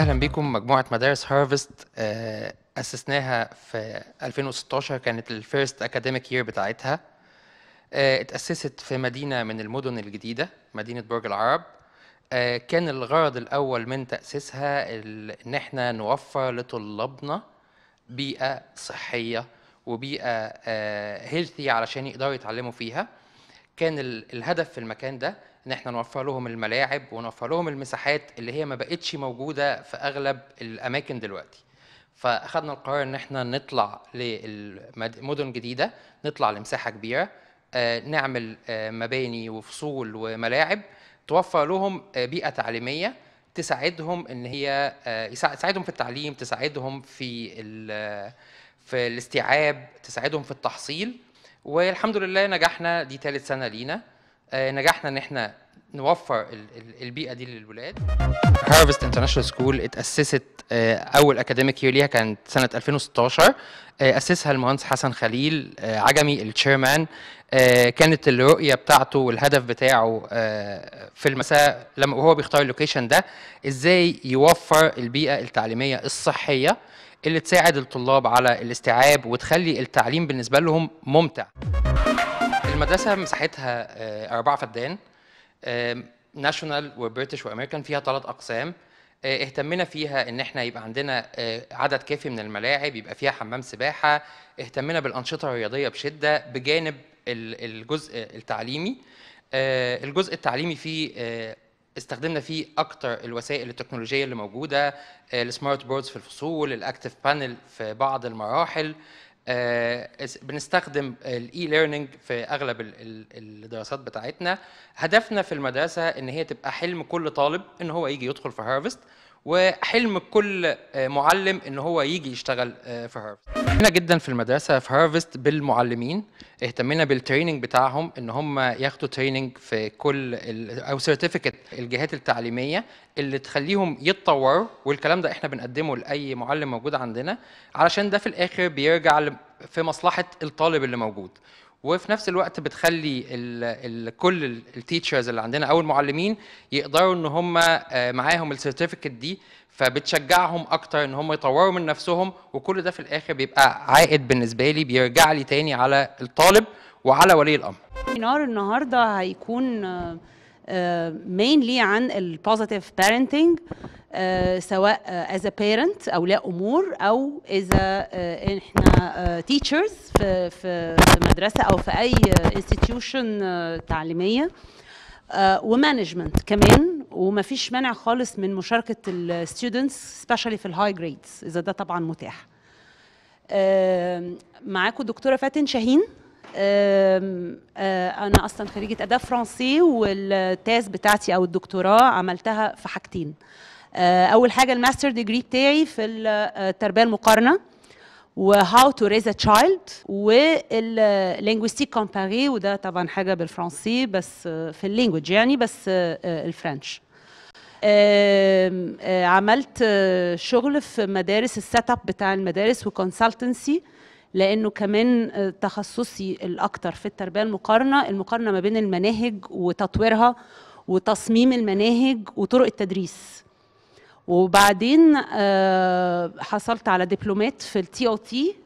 اهلا بكم مجموعه مدارس هارفست آه، اسسناها في 2016 كانت الفيرست اكاديميك يير بتاعتها آه، اتاسست في مدينه من المدن الجديده مدينه برج العرب آه، كان الغرض الاول من تاسيسها ان احنا نوفر لطلابنا بيئه صحيه وبيئه هيلثي علشان يقدروا يتعلموا فيها كان الهدف في المكان ده ان احنا نوفر لهم الملاعب ونوفر لهم المساحات اللي هي ما بقتش موجوده في اغلب الاماكن دلوقتي فاخذنا القرار ان احنا نطلع لمدن جديده نطلع لمساحه كبيره آه، نعمل آه، مباني وفصول وملاعب توفر لهم آه، بيئه تعليميه تساعدهم ان هي تساعدهم في التعليم تساعدهم في في الاستيعاب تساعدهم في التحصيل والحمد لله نجحنا دي ثالث سنه لينا آه، نجحنا ان احنا نوفر البيئه دي للولاد هارفست انترناشونال سكول اتاسست آه، اول اكاديميك يير ليها كانت سنه 2016 آه، اسسها المهندس حسن خليل عجمي التشيرمان كانت الرؤيه بتاعته والهدف بتاعه في المساء لما وهو بيختار اللوكيشن ده ازاي يوفر البيئه التعليميه الصحيه اللي تساعد الطلاب على الاستيعاب وتخلي التعليم بالنسبه لهم ممتع المدرسه مساحتها آه، اربعه فدان ناشونال وبريتش وامريكان فيها ثلاث اقسام آه، اهتمنا فيها ان احنا يبقى عندنا آه، عدد كافي من الملاعب يبقى فيها حمام سباحه اهتمنا بالانشطه الرياضيه بشده بجانب الجزء التعليمي الجزء التعليمي فيه استخدمنا فيه اكتر الوسائل التكنولوجيه اللي موجوده السمارت بوردز في الفصول الاكتف بانل في بعض المراحل آه، بنستخدم الاي ليرنينج في اغلب الدراسات بتاعتنا هدفنا في المدرسه ان هي تبقى حلم كل طالب ان هو يجي يدخل في هارفست وحلم كل آه، معلم ان هو يجي يشتغل آه، في هارفست هنا جدا في المدرسه في هارفست بالمعلمين اهتمينا بالتريننج بتاعهم ان هم ياخدوا تريننج في كل او سيرتيفيكت الجهات التعليميه اللي تخليهم يتطوروا والكلام ده احنا بنقدمه لاي معلم موجود عندنا علشان ده في الاخر بيرجع في مصلحه الطالب اللي موجود وفي نفس الوقت بتخلي ال ال كل التيتشرز اللي عندنا او المعلمين يقدروا ان هم آه، معاهم السيرتيفيكت دي فبتشجعهم اكتر ان هم يطوروا من نفسهم وكل ده في الاخر بيبقى عائد بالنسبه لي بيرجع لي تاني على الطالب وعلى ولي الامر. السيمينار النهارده هيكون مينلي آه، آه، عن البوزيتيف بارنتنج آه، سواء از بيرنت اولياء امور او اذا آه، احنا تيتشرز آه، في في مدرسه او في اي انستتيوشن تعليميه ومانجمنت كمان وما فيش مانع خالص من مشاركه الستودنتس سبيشالي في الهاي جريدز اذا ده طبعا متاح معاكم دكتوره فاتن شاهين انا اصلا خريجه اداب فرنسي والتاس بتاعتي او الدكتوراه عملتها في حاجتين آه، اول حاجه الماستر ديجري بتاعي في التربيه آه، المقارنه وهاو تو ريز ا تشايلد واللينجويستيك كومباري وده طبعا حاجه بالفرنسي بس آه، في اللينجوج يعني بس الفرنش عملت شغل في مدارس السيت اب بتاع المدارس وكونسلتنسي لانه كمان تخصصي الاكتر في التربيه المقارنه المقارنه ما بين المناهج وتطويرها وتصميم المناهج وطرق التدريس وبعدين آه، حصلت على دبلومات في التي او آه، تي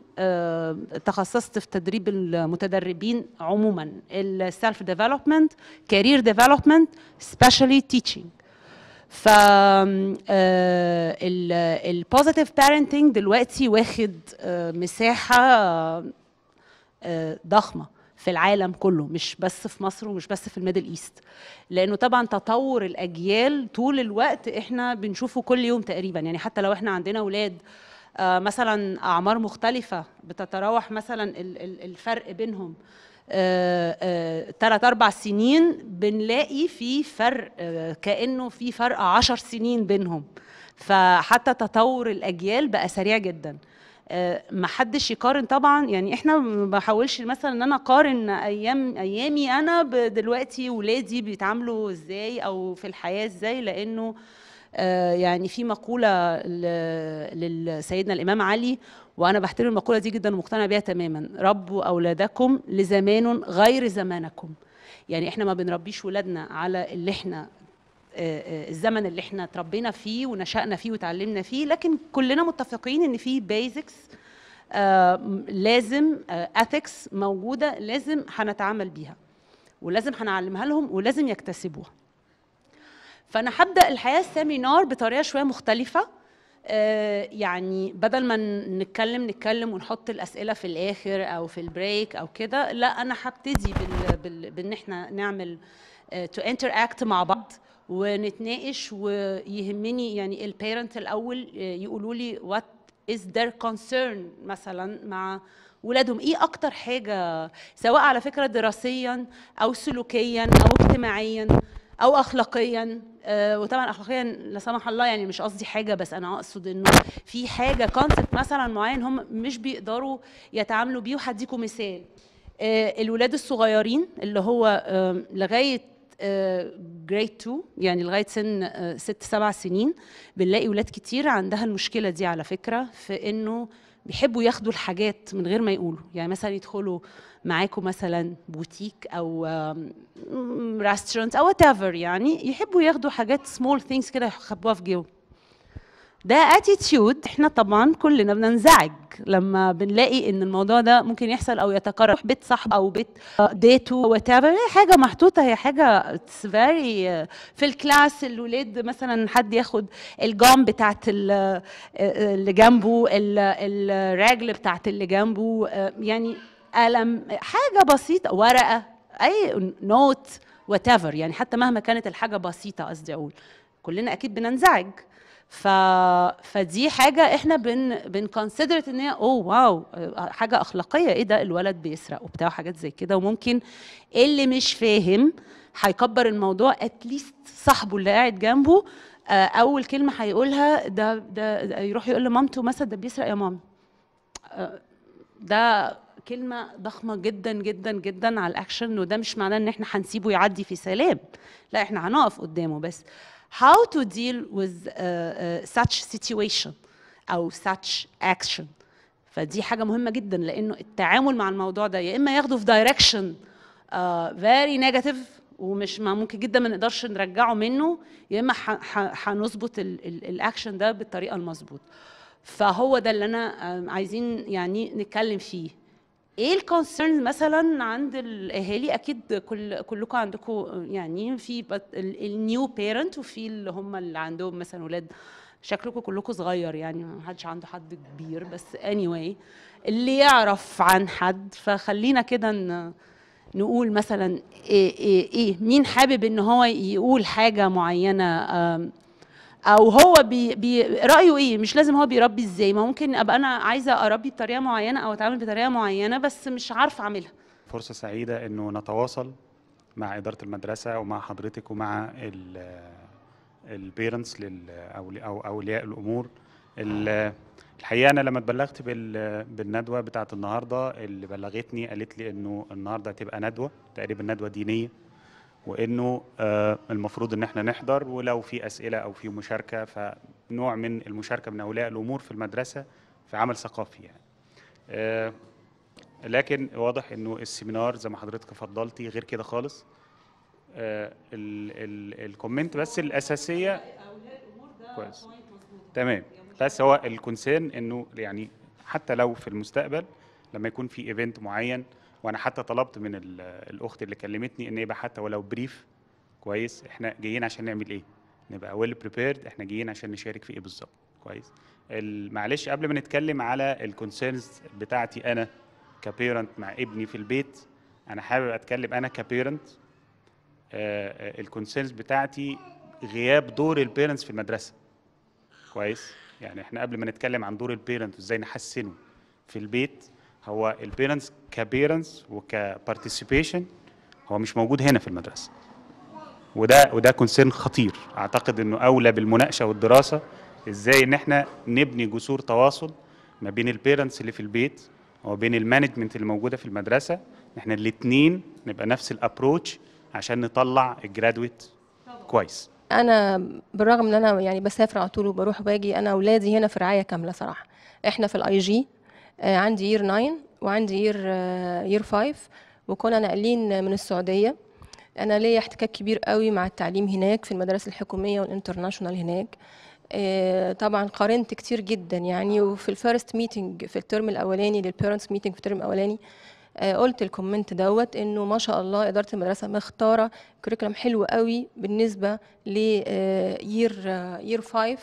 تخصصت في تدريب المتدربين عموما السيلف ديفلوبمنت كارير ديفلوبمنت سبيشالي تيتشنج ف آه، البوزيتيف بارنتنج دلوقتي واخد مساحه ضخمه في العالم كله مش بس في مصر ومش بس في الميدل ايست لانه طبعا تطور الاجيال طول الوقت احنا بنشوفه كل يوم تقريبا يعني حتى لو احنا عندنا اولاد آه، مثلا اعمار مختلفه بتتراوح مثلا الفرق بينهم ثلاث آه، آه، اربع سنين بنلاقي في فرق كانه في فرق عشر سنين بينهم فحتى تطور الاجيال بقى سريع جدا آه، ما حدش يقارن طبعا يعني احنا ما بحاولش مثلا ان انا اقارن ايام ايامي انا دلوقتي ولادي بيتعاملوا ازاي او في الحياه ازاي لانه آه، يعني في مقوله لسيدنا الامام علي وانا بحترم المقوله دي جدا ومقتنعه بيها تماما ربوا اولادكم لزمان غير زمانكم يعني احنا ما بنربيش ولادنا على اللي احنا آه، آه، الزمن اللي احنا اتربينا فيه ونشأنا فيه وتعلمنا فيه لكن كلنا متفقين ان في بيزكس آه، لازم اثكس موجوده لازم هنتعامل بيها ولازم هنعلمها لهم ولازم يكتسبوها فانا هبدا الحياه السيمينار بطريقه شويه مختلفه يعني بدل ما نتكلم نتكلم ونحط الاسئله في الاخر او في البريك او كده لا انا هبتدي بان احنا نعمل تو انتراكت مع بعض ونتناقش ويهمني يعني البيرنت الاول آه، يقولوا لي وات از ذير كونسيرن مثلا مع ولادهم ايه اكتر حاجه سواء على فكره دراسيا او سلوكيا او اجتماعيا او اخلاقيا آه وطبعا اخلاقيا لا سمح الله يعني مش قصدي حاجه بس انا اقصد انه في حاجه كونسبت مثلا معين هم مش بيقدروا يتعاملوا بيه وهديكم مثال آه الولاد الصغيرين اللي هو آه لغايه جريد 2 يعني لغايه سن آه، ست سبع سنين بنلاقي ولاد كتير عندها المشكله دي على فكره في انه بيحبوا ياخدوا الحاجات من غير ما يقولوا يعني مثلا يدخلوا معاكم مثلا بوتيك او ريستورانت او whatever يعني يحبوا ياخدوا حاجات سمول ثينجز كده يخبوها في جيبهم ده اتيتيود احنا طبعا كلنا بننزعج لما بنلاقي ان الموضوع ده ممكن يحصل او يتكرر بيت صاحب او بيت ديته آه، وات حاجه محطوطه هي حاجه اتس آه، فيري في الكلاس الولاد مثلا حد ياخد الجام بتاعت آه، اللي جنبه الرجل بتاعت اللي جنبه يعني قلم حاجه بسيطه ورقه اي نوت وات يعني حتى مهما كانت الحاجه بسيطه قصدي اقول كلنا اكيد بننزعج ف... فدي حاجه احنا بن بنكونسيدرت ان هي اوه واو حاجه اخلاقيه ايه ده الولد بيسرق وبتاع وحاجات زي كده وممكن اللي مش فاهم هيكبر الموضوع اتليست صاحبه اللي قاعد جنبه آه، اول كلمه هيقولها ده ده يروح يقول لمامته مثلا ده بيسرق يا ماما آه، ده كلمة ضخمة جدا جدا جدا على الأكشن وده مش معناه إن إحنا هنسيبه يعدي في سلام لا إحنا هنقف قدامه بس how to deal with uh, uh, such situation أو such action فدي حاجة مهمة جدا لأنه التعامل مع الموضوع ده يا إما ياخده في دايركشن فيري نيجاتيف ومش ممكن جدا ما نقدرش نرجعه منه يا إما هنظبط الأكشن ده بالطريقة المظبوطة فهو ده اللي أنا آه، عايزين يعني نتكلم فيه ايه الكونسيرنز مثلا عند الاهالي اكيد كل كلكم عندكم يعني في النيو بيرنت وفي اللي هم اللي عندهم مثلا اولاد شكلكم كلكم صغير يعني ما حدش عنده حد كبير بس اني anyway اللي يعرف عن حد فخلينا كده نقول مثلا إيه, ايه ايه مين حابب ان هو يقول حاجه معينه او هو بي بي رايه ايه مش لازم هو بيربي ازاي ما ممكن ابقى انا عايزه اربي بطريقه معينه او اتعامل بطريقه معينه بس مش عارفه اعملها فرصه سعيده انه نتواصل مع اداره المدرسه ومع حضرتك ومع البيرنتس او او اولياء الامور الحقيقه انا لما اتبلغت بالندوه بتاعه النهارده اللي بلغتني قالت لي انه النهارده هتبقى ندوه تقريبا ندوه دينيه وانه آه، المفروض ان احنا نحضر ولو في اسئله او في مشاركه فنوع من المشاركه من اولياء الامور في المدرسه في عمل ثقافي يعني. آه، لكن واضح انه السيمينار زي ما حضرتك فضلتي غير كده خالص آه، الكومنت بس الاساسيه كويس تمام بس هو الكونسيرن انه يعني حتى لو في المستقبل لما يكون في ايفنت معين وانا حتى طلبت من الاخت اللي كلمتني ان يبقى حتى ولو بريف كويس احنا جايين عشان نعمل ايه نبقى ويل بريبيرد احنا جايين عشان نشارك في ايه بالظبط كويس معلش قبل ما نتكلم على الكونسيرنز بتاعتي انا كبيرنت مع ابني في البيت انا حابب اتكلم انا كبيرنت آه، آه، الكونسيرنز بتاعتي غياب دور البيرنتس في المدرسه كويس يعني احنا قبل ما نتكلم عن دور البيرنت وازاي نحسنه في البيت هو البيرنتس كبيرنتس وكبارتيسيبيشن هو مش موجود هنا في المدرسه وده وده كونسيرن خطير اعتقد انه اولى بالمناقشه والدراسه ازاي ان احنا نبني جسور تواصل ما بين البيرنتس اللي في البيت وما بين المانجمنت اللي موجوده في المدرسه احنا الاثنين نبقى نفس الابروتش عشان نطلع الجرادويت كويس انا بالرغم ان انا يعني بسافر على طول وبروح وباجي انا اولادي هنا في رعايه كامله صراحه احنا في الاي جي آه، عندي يير 9 وعندي يير يير 5 وكنا ناقلين من السعوديه انا ليا احتكاك كبير قوي مع التعليم هناك في المدارس الحكوميه والانترناشونال هناك آه، طبعا قارنت كتير جدا يعني وفي الفيرست ميتنج في الترم الاولاني للبيرنتس ميتنج في الترم الاولاني آه، قلت الكومنت دوت انه ما شاء الله اداره المدرسه مختاره كريكولم حلو قوي بالنسبه لير يير 5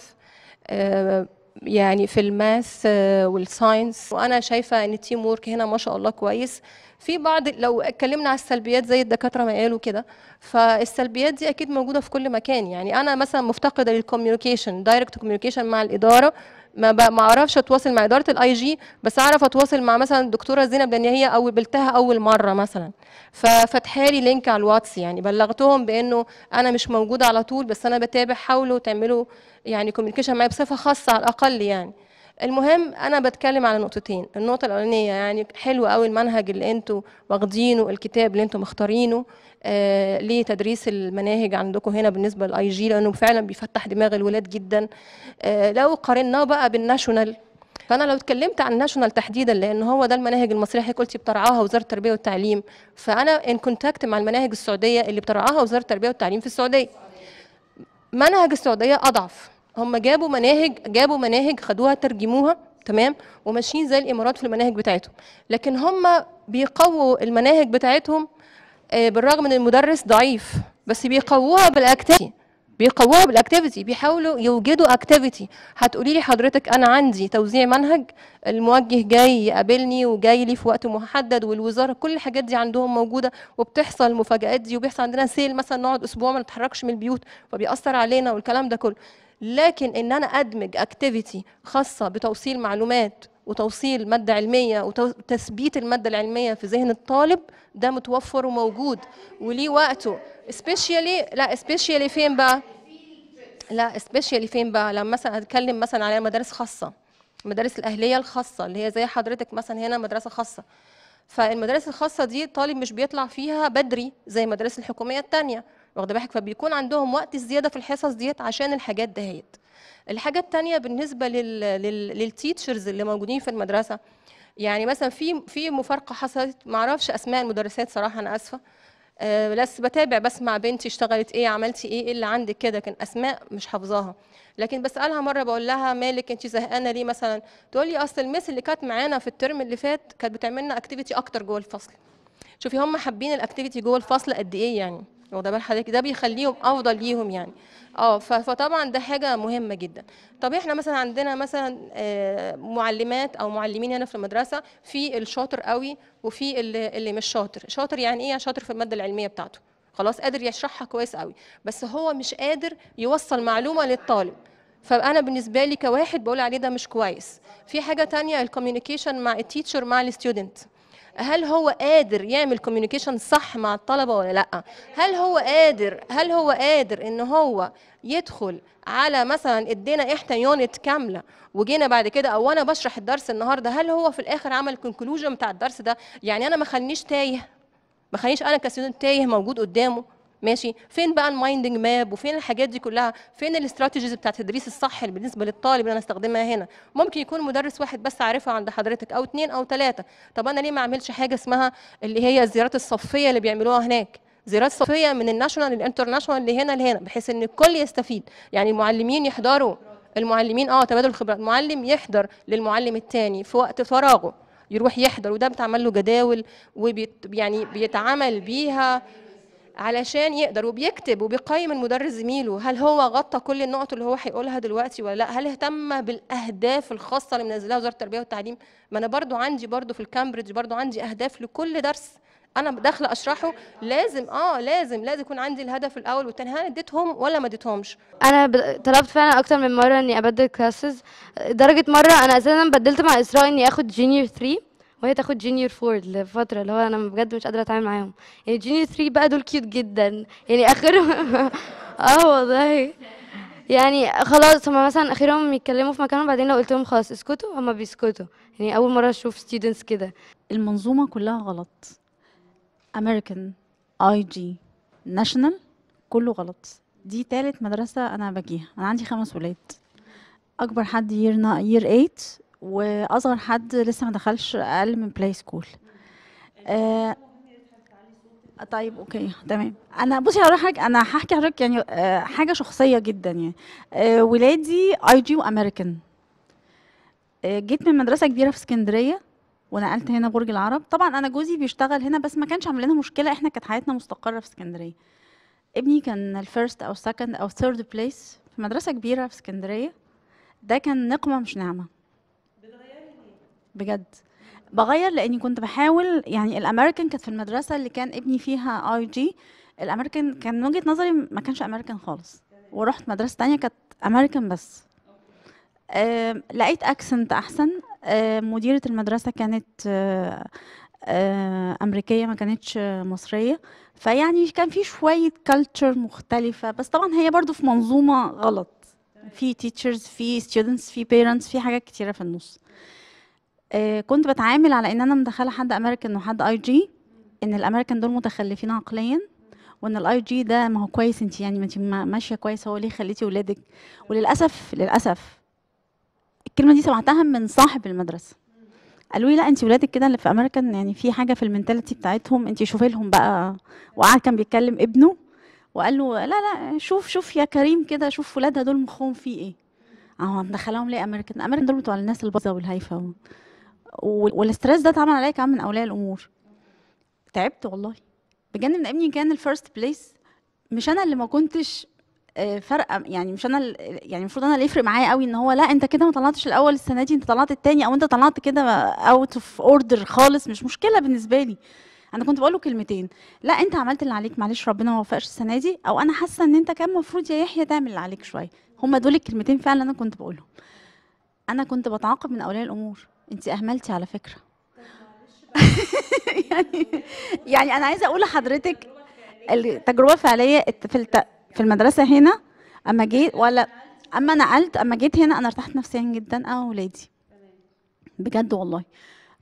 يعني في الماث آه، والساينس وانا شايفه ان التيم وورك هنا ما شاء الله كويس في بعض لو اتكلمنا على السلبيات زي الدكاتره ما قالوا كده فالسلبيات دي اكيد موجوده في كل مكان يعني انا مثلا مفتقده للكوميونيكيشن دايركت كوميونيكيشن مع الاداره ما ما اعرفش اتواصل مع اداره الاي جي بس اعرف اتواصل مع مثلا الدكتوره زينب لان هي او قابلتها اول مره مثلا ففتح لي لينك على الواتس يعني بلغتهم بانه انا مش موجوده على طول بس انا بتابع حاولوا تعملوا يعني كوميونيكيشن معايا بصفه خاصه على الاقل يعني المهم انا بتكلم على نقطتين النقطه الاولانيه يعني حلو قوي المنهج اللي انتوا واخدينه الكتاب اللي انتوا مختارينه آه لتدريس المناهج عندكم هنا بالنسبه للاي جي لانه فعلا بيفتح دماغ الولاد جدا آه لو قارناه بقى بالناشونال فانا لو اتكلمت عن الناشونال تحديدا لان هو ده المناهج المصريه اللي قلتي بترعاها وزاره التربيه والتعليم فانا ان كونتاكت مع المناهج السعوديه اللي بترعاها وزاره التربيه والتعليم في السعوديه منهج السعوديه اضعف هم جابوا مناهج جابوا مناهج خدوها ترجموها تمام وماشيين زي الامارات في المناهج بتاعتهم لكن هم بيقووا المناهج بتاعتهم آه، بالرغم ان المدرس ضعيف بس بيقووها بالاكتيفيتي بيقووها بالاكتيفيتي بيحاولوا يوجدوا اكتيفيتي هتقولي لي حضرتك انا عندي توزيع منهج الموجه جاي يقابلني وجاي لي في وقت محدد والوزاره كل الحاجات دي عندهم موجوده وبتحصل المفاجات دي وبيحصل عندنا سيل مثلا نقعد اسبوع ما نتحركش من البيوت فبيأثر علينا والكلام ده كله لكن ان انا ادمج اكتيفيتي خاصه بتوصيل معلومات وتوصيل ماده علميه وتثبيت الماده العلميه في ذهن الطالب ده متوفر وموجود وليه وقته سبيشيالي لا سبيشيالي فين بقى لا سبيشيالي فين بقى لما مثلا اتكلم مثلا على مدارس خاصه المدارس الاهليه الخاصه اللي هي زي حضرتك مثلا هنا مدرسه خاصه فالمدارس الخاصه دي الطالب مش بيطلع فيها بدري زي المدارس الحكوميه الثانيه واخده بالك فبيكون عندهم وقت زياده في الحصص ديت عشان الحاجات دهيت الحاجه الثانيه بالنسبه لل... لل... للتيتشرز اللي موجودين في المدرسه يعني مثلا في في مفارقه حصلت ما اعرفش اسماء المدرسات صراحه انا اسفه آه، بس بتابع بسمع بنتي اشتغلت ايه عملتي ايه ايه اللي عندك كده كان اسماء مش حافظاها لكن بسالها مره بقول لها مالك انت زهقانه ليه مثلا تقول لي اصل المس اللي كانت معانا في الترم اللي فات كانت بتعمل لنا اكتيفيتي اكتر جوه الفصل شوفي هم حابين الاكتيفيتي جوه الفصل قد ايه يعني واخده بال حضرتك ده بيخليهم افضل ليهم يعني اه فطبعا ده حاجه مهمه جدا طب احنا مثلا عندنا مثلا آه، معلمات او معلمين هنا في المدرسه في الشاطر قوي وفي اللي, مش شاطر شاطر يعني ايه شاطر في الماده العلميه بتاعته خلاص قادر يشرحها كويس قوي بس هو مش قادر يوصل معلومه للطالب فانا بالنسبه لي كواحد بقول عليه ده مش كويس في حاجه تانية الكوميونيكيشن مع التيتشر مع الستودنت هل هو قادر يعمل كوميونيكيشن صح مع الطلبه ولا لا هل هو قادر هل هو قادر ان هو يدخل على مثلا ادينا احنا يونت كامله وجينا بعد كده او انا بشرح الدرس النهارده هل هو في الاخر عمل كونكلوجن بتاع الدرس ده يعني انا ما خلنيش تايه ما خلينيش انا كستودنت تايه موجود قدامه ماشي فين بقى المايندنج ماب وفين الحاجات دي كلها فين الاستراتيجيز بتاعت التدريس الصح بالنسبه للطالب اللي انا استخدمها هنا ممكن يكون مدرس واحد بس عارفها عند حضرتك او اثنين او ثلاثه طب انا ليه ما اعملش حاجه اسمها اللي هي الزيارات الصفيه اللي بيعملوها هناك زيارات صفيه من الناشونال للانترناشونال لهنا لهنا بحيث ان الكل يستفيد يعني المعلمين يحضروا المعلمين اه تبادل الخبرات المعلم يحضر للمعلم الثاني في وقت فراغه يروح يحضر وده بتعمل له جداول وبيت يعني بيتعامل بيها علشان يقدر وبيكتب وبيقيم المدرس زميله هل هو غطى كل النقط اللي هو هيقولها دلوقتي ولا لا هل اهتم بالاهداف الخاصه اللي منزلها وزاره التربيه والتعليم ما انا برضو عندي برضو في الكامبريدج برضو عندي اهداف لكل درس انا داخله اشرحه لازم اه لازم لازم يكون عندي الهدف الاول والثاني هل اديتهم ولا ما اديتهمش انا طلبت فعلا اكتر من مره اني ابدل كلاسز درجه مره انا اساسا بدلت مع اسراء اني اخد جينير 3 وهي تاخد جونيور فور لفتره اللي هو انا بجد مش قادره اتعامل معاهم يعني جونيور 3 بقى دول كيوت جدا يعني اخرهم اه والله يعني خلاص هما مثلا اخرهم يتكلموا في مكانهم بعدين لو قلت لهم خلاص اسكتوا هما بيسكتوا يعني اول مره اشوف ستودنتس كده المنظومه كلها غلط امريكان اي جي ناشونال كله غلط دي تالت مدرسه انا باجيها انا عندي خمس ولاد اكبر حد يير 8 واصغر حد لسه ما دخلش اقل من بلاي سكول آه طيب اوكي تمام انا بصي هقول حضرتك انا هحكي حضرتك يعني آه حاجه شخصيه جدا يعني آه ولادي اي جي وامريكان آه جيت من مدرسه كبيره في اسكندريه ونقلت هنا برج العرب طبعا انا جوزي بيشتغل هنا بس ما كانش عامل لنا مشكله احنا كانت حياتنا مستقره في اسكندريه ابني كان الفيرست او سكند او ثيرد بليس في مدرسه كبيره في اسكندريه ده كان نقمه مش نعمه بجد بغير لاني كنت بحاول يعني الامريكان كانت في المدرسه اللي كان ابني فيها اي جي الامريكان كان من وجهه نظري ما كانش امريكان خالص ورحت مدرسه تانية كانت امريكان بس لقيت اكسنت احسن مديره المدرسه كانت آه، آه، امريكيه ما كانتش مصريه فيعني كان في شويه كلتشر مختلفه بس طبعا هي برضو في منظومه غلط في تيتشرز في ستودنتس في بيرنتس في حاجات كتيره في النص آه، كنت بتعامل على ان انا مدخله حد امريكان وحد اي جي ان الامريكان دول متخلفين عقليا وان الاي جي ده ما هو كويس انت يعني ما انت ماشيه كويس هو ليه خليتي ولادك وللاسف للاسف الكلمه دي سمعتها من صاحب المدرسه قالوا لي لا انت ولادك كده اللي في امريكان يعني في حاجه في المنتاليتي بتاعتهم انت شوفي لهم بقى وقعد كان بيتكلم ابنه وقال له لا لا شوف شوف يا كريم كده شوف ولادها دول مخهم فيه ايه اهو مدخلاهم ليه امريكان امريكان دول بتوع الناس البايظه والهايفه والستريس ده اتعمل عليا كمان من اولياء الامور تعبت والله بجد ان ابني كان الفيرست بليس مش انا اللي ما كنتش آه، فارقه يعني مش انا يعني المفروض انا اللي يفرق معايا قوي ان هو لا انت كده ما طلعتش الاول السنه دي انت طلعت الثاني او انت طلعت كده اوت اوف اوردر خالص مش مشكله بالنسبه لي انا كنت بقول له كلمتين لا انت عملت اللي عليك معلش ربنا ما وفقش السنه دي او انا حاسه ان انت كان المفروض يا يحيى تعمل اللي عليك شويه هما دول الكلمتين فعلا انا كنت بقولهم انا كنت بتعاقب من اولياء الامور انت اهملتي على فكره يعني يعني انا عايزه اقول لحضرتك التجربه الفعليه في في المدرسه هنا اما جيت ولا اما نقلت اما جيت هنا انا ارتحت نفسيا جدا انا آه واولادي بجد والله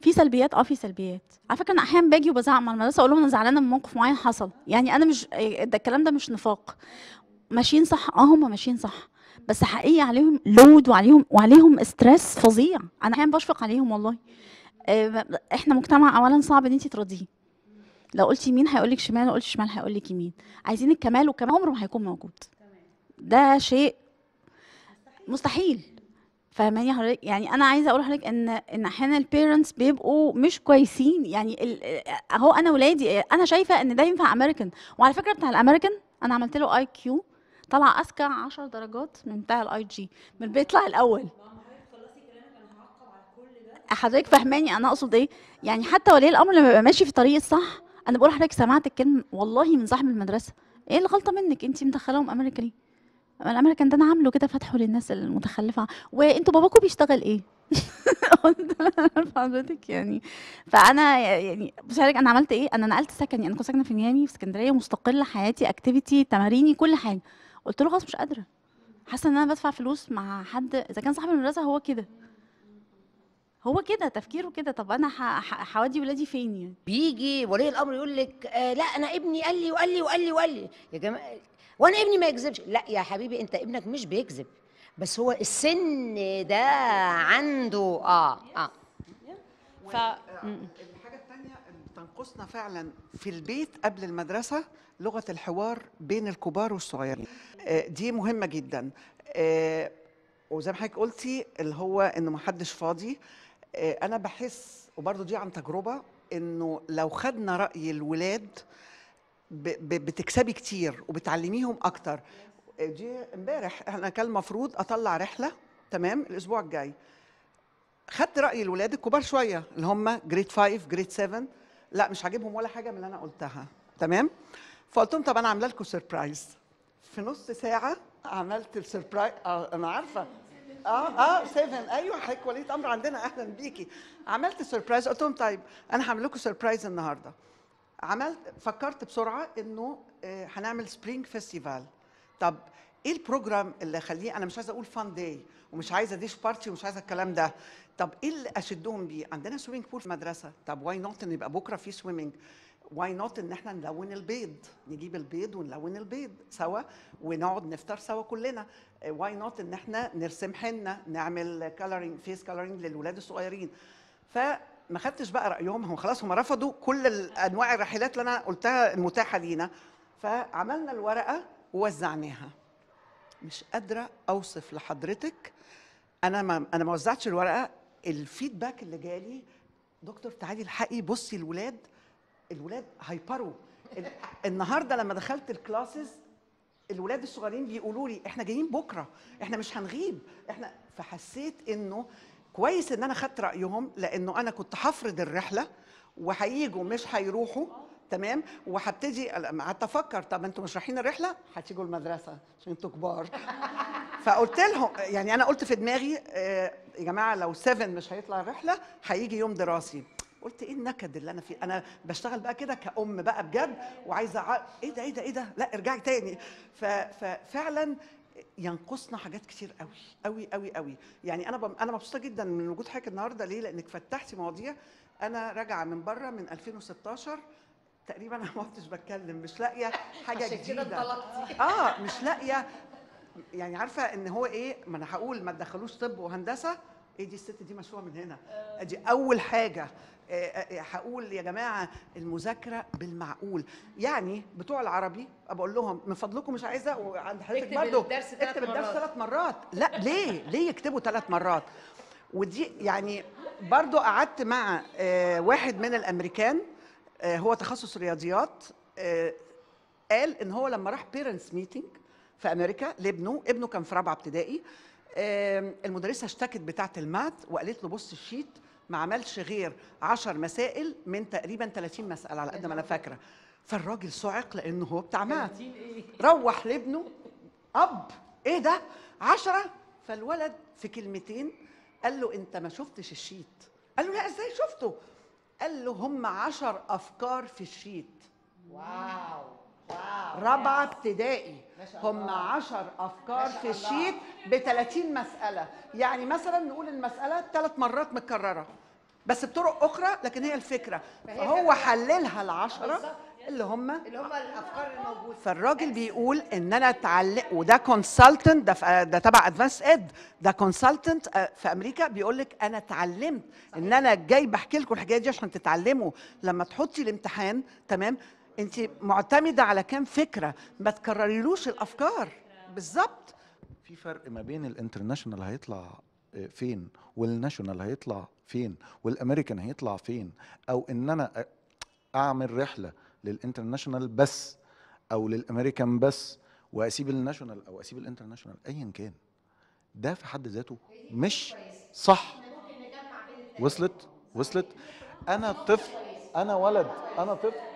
في سلبيات اه في سلبيات على فكره انا احيانا باجي وبزعق مع المدرسه اقول لهم انا زعلانه من موقف معين حصل يعني انا مش إيه، ده الكلام ده مش نفاق ماشيين صح اه هم ماشيين صح بس حقيقي عليهم لود وعليهم وعليهم ستريس فظيع انا احيانا بشفق عليهم والله آه، احنا مجتمع اولا صعب ان انت ترضيه لو قلت يمين هيقول لك شمال لو قلت شمال هيقول لك يمين عايزين الكمال والكمال عمره ما هيكون موجود ده شيء مستحيل فاهماني حضرتك يعني انا عايزه اقول لحضرتك ان ان احيانا البيرنتس بيبقوا مش كويسين يعني آه، اهو انا ولادي انا شايفه ان ده ينفع امريكان وعلى فكره بتاع الامريكان انا عملت له اي كيو طلع اذكى 10 درجات من بتاع الاي جي من بيطلع الاول حضرتك فهماني انا اقصد ايه يعني حتى ولي الامر لما بيبقى ماشي في طريق الصح انا بقول لحضرتك سمعت الكلمه والله من صاحب المدرسه ايه الغلطه منك انت مدخلاهم امريكا ليه الامريكان ده انا عامله كده فتحه للناس المتخلفه وانتوا باباكوا بيشتغل ايه قلت حضرتك يعني فانا يعني مش انا عملت ايه انا نقلت سكني انا كنت ساكنه في ميامي في اسكندريه مستقله حياتي اكتيفيتي تماريني كل حاجه قلت له خلاص مش قادره حاسه ان انا بدفع فلوس مع حد اذا كان صاحب المدرسه هو كده هو كده تفكيره كده طب انا هودي ولادي فين يعني بيجي ولي الامر يقول لك آه لا انا ابني قال لي وقال لي وقال لي وقال لي يا جماعه وانا ابني ما يكذبش لا يا حبيبي انت ابنك مش بيكذب بس هو السن ده عنده اه اه ف تنقصنا فعلا في البيت قبل المدرسة لغة الحوار بين الكبار والصغيرين آه، دي مهمة جدا آه، وزي ما حضرتك قلتي اللي هو انه ما حدش فاضي آه، انا بحس وبرضه دي عن تجربة انه لو خدنا رأي الولاد بتكسبي كتير وبتعلميهم اكتر دي امبارح انا كان المفروض اطلع رحلة تمام الاسبوع الجاي خدت راي الولاد الكبار شويه اللي هم جريد 5 جريد 7 لا مش عاجبهم ولا حاجه من اللي انا قلتها تمام فقلت لهم طب انا عامله لكم سربرايز في نص ساعه عملت السربرايز آه انا عارفه اه اه 7 ايوه حضرتك وليه امر عندنا اهلا بيكي عملت سربرايز قلت لهم طيب انا هعمل لكم سربرايز النهارده عملت فكرت بسرعه انه آه، هنعمل سبرينج فيستيفال طب ايه البروجرام اللي خليه انا مش عايزه اقول فان داي ومش عايزه ديش بارتي ومش عايزه الكلام ده طب ايه اللي اشدهم بيه عندنا سويمنج بول في المدرسه طب واي نوت ان يبقى بكره في سويمنج واي نوت ان احنا نلون البيض نجيب البيض ونلون البيض سوا ونقعد نفطر سوا كلنا واي نوت ان احنا نرسم حنا نعمل كلرنج فيس كلرنج للولاد الصغيرين فما خدتش بقى رايهم هم خلاص هم رفضوا كل انواع الرحلات اللي انا قلتها المتاحه لينا فعملنا الورقه ووزعناها مش قادره اوصف لحضرتك انا ما انا ما وزعتش الورقه الفيدباك اللي جالي دكتور تعالي الحقي بصي الولاد الولاد هايبروا النهارده لما دخلت الكلاسز الولاد الصغيرين بيقولوا لي احنا جايين بكره احنا مش هنغيب احنا فحسيت انه كويس ان انا خدت رايهم لانه انا كنت هفرض الرحله وهيجوا مش هيروحوا تمام وهبتدي قعدت افكر طب انتوا مش رايحين الرحله هتيجوا المدرسه عشان انتوا كبار فقلت لهم يعني انا قلت في دماغي آه، يا جماعه لو 7 مش هيطلع رحله هيجي يوم دراسي قلت ايه النكد اللي انا فيه انا بشتغل بقى كده كأم بقى بجد وعايزه ع... ايه ده ايه ده ايه ده لا ارجعي تاني ففعلا ينقصنا حاجات كتير قوي قوي قوي قوي يعني انا ب... انا مبسوطه جدا من وجود حضرتك النهارده ليه لانك فتحتي مواضيع انا راجعه من بره من 2016 تقريبا انا ما كنتش بتكلم مش لاقيه حاجه جديده اه مش لاقيه يعني عارفه ان هو ايه ما انا هقول ما تدخلوش طب وهندسه ايه دي الست دي مسروقه من هنا آه. ادي اول حاجه آه، آه، هقول يا جماعه المذاكره بالمعقول يعني بتوع العربي بقول لهم من فضلكم مش عايزه وعند حضرتك برضه اكتب الدرس ثلاث مرات لا ليه ليه يكتبوا ثلاث مرات ودي يعني برضو قعدت مع واحد من الامريكان هو تخصص رياضيات قال ان هو لما راح بيرنتس ميتنج في امريكا لابنه ابنه كان في رابعه ابتدائي المدرسه اشتكت بتاعه المات وقالت له بص الشيت ما عملش غير 10 مسائل من تقريبا 30 مساله على قد ما انا فاكره فالراجل صعق لانه هو بتاع مات إيه؟ روح لابنه اب ايه ده 10 فالولد في كلمتين قال له انت ما شفتش الشيت قال له لا ازاي شفته قال له هم عشر افكار في الشيت واو رابعه ابتدائي هم عشر افكار في الشيت ب 30 مساله يعني مثلا نقول المساله ثلاث مرات متكرره بس بطرق اخرى لكن هي الفكره فهو حللها العشره اللي هم اللي هم الافكار الموجوده فالراجل بيقول ان انا اتعلم وده كونسلتنت ده ده تبع ادفانس اد ده كونسلتنت آه، في امريكا بيقول لك انا اتعلمت ان انا جاي بحكي لكم الحكايه دي عشان تتعلموا لما تحطي الامتحان تمام انت معتمده على كام فكره ما تكرريلوش الافكار بالظبط في فرق ما بين الانترناشونال هيطلع آه، فين والناشونال هيطلع فين والامريكان هيطلع فين او ان انا آه، اعمل رحله للانترناشونال بس او للامريكان بس واسيب الناشونال او اسيب الانترناشونال ايا كان ده في حد ذاته مش صح وصلت وصلت انا طفل انا ولد انا طفل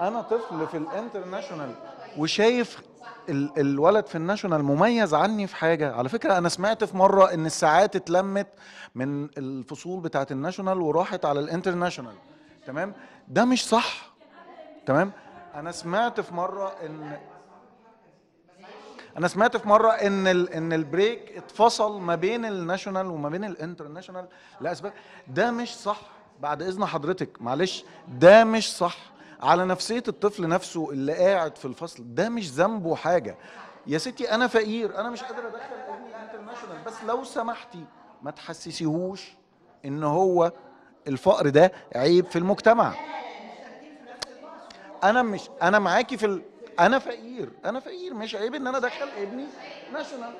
انا طفل في الانترناشونال وشايف الولد في الناشونال مميز عني في حاجه على فكره انا سمعت في مره ان الساعات اتلمت من الفصول بتاعه الناشونال وراحت على الانترناشونال تمام ده مش صح تمام انا سمعت في مره ان انا سمعت في مره ان ال... ان البريك اتفصل ما بين الناشونال وما بين الانترناشونال لاسباب ده مش صح بعد اذن حضرتك معلش ده مش صح على نفسيه الطفل نفسه اللي قاعد في الفصل ده مش ذنبه حاجه يا ستي انا فقير انا مش قادر ادخل ابني انترناشونال بس لو سمحتي ما تحسسيهوش ان هو الفقر ده عيب في المجتمع انا مش انا معاكي في ال... انا فقير انا فقير مش عيب ان انا ادخل ابني ناشونال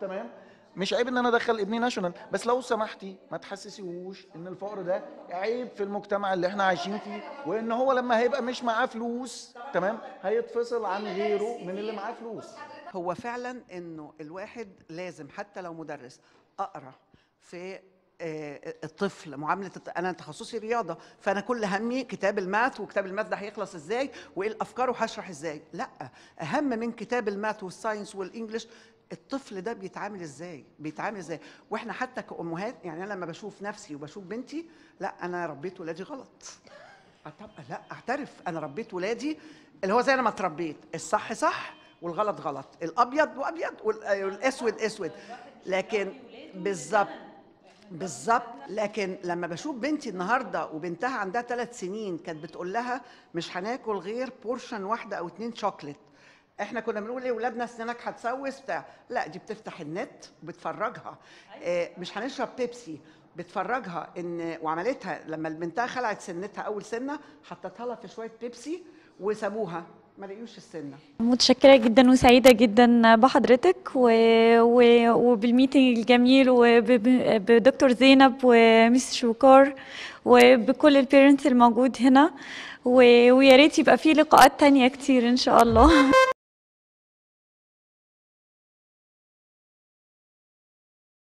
تمام مش عيب ان انا ادخل ابني ناشونال بس لو سمحتي ما تحسسيهوش ان الفقر ده عيب في المجتمع اللي احنا عايشين فيه وان هو لما هيبقى مش معاه فلوس تمام هيتفصل عن غيره من اللي معاه فلوس هو فعلا انه الواحد لازم حتى لو مدرس اقرا في آه، الطفل معامله انا تخصصي رياضه فانا كل همي كتاب الماث وكتاب الماث ده هيخلص ازاي وايه الافكار وهشرح ازاي لا اهم من كتاب الماث والساينس والانجلش الطفل ده بيتعامل ازاي بيتعامل ازاي واحنا حتى كامهات يعني انا لما بشوف نفسي وبشوف بنتي لا انا ربيت ولادي غلط طب لا اعترف انا ربيت ولادي اللي هو زي انا ما اتربيت الصح صح والغلط غلط الابيض وابيض والاسود اسود لكن بالظبط بالظبط لكن لما بشوف بنتي النهارده وبنتها عندها ثلاث سنين كانت بتقول لها مش هناكل غير بورشن واحده او اتنين شوكليت احنا كنا بنقول ايه ولادنا سنانك هتسوس بتاع لا دي بتفتح النت وبتفرجها آه، مش هنشرب بيبسي بتفرجها ان وعملتها لما بنتها خلعت سنتها اول سنه حطتها لها في شويه بيبسي وسابوها ما لقيوش السنه متشكره جدا وسعيده جدا بحضرتك و... و... وبالميتنج الجميل وبدكتور زينب ومس شوكار وبكل البيرنتس الموجود هنا و... ويا ريت يبقى في لقاءات تانية كتير ان شاء الله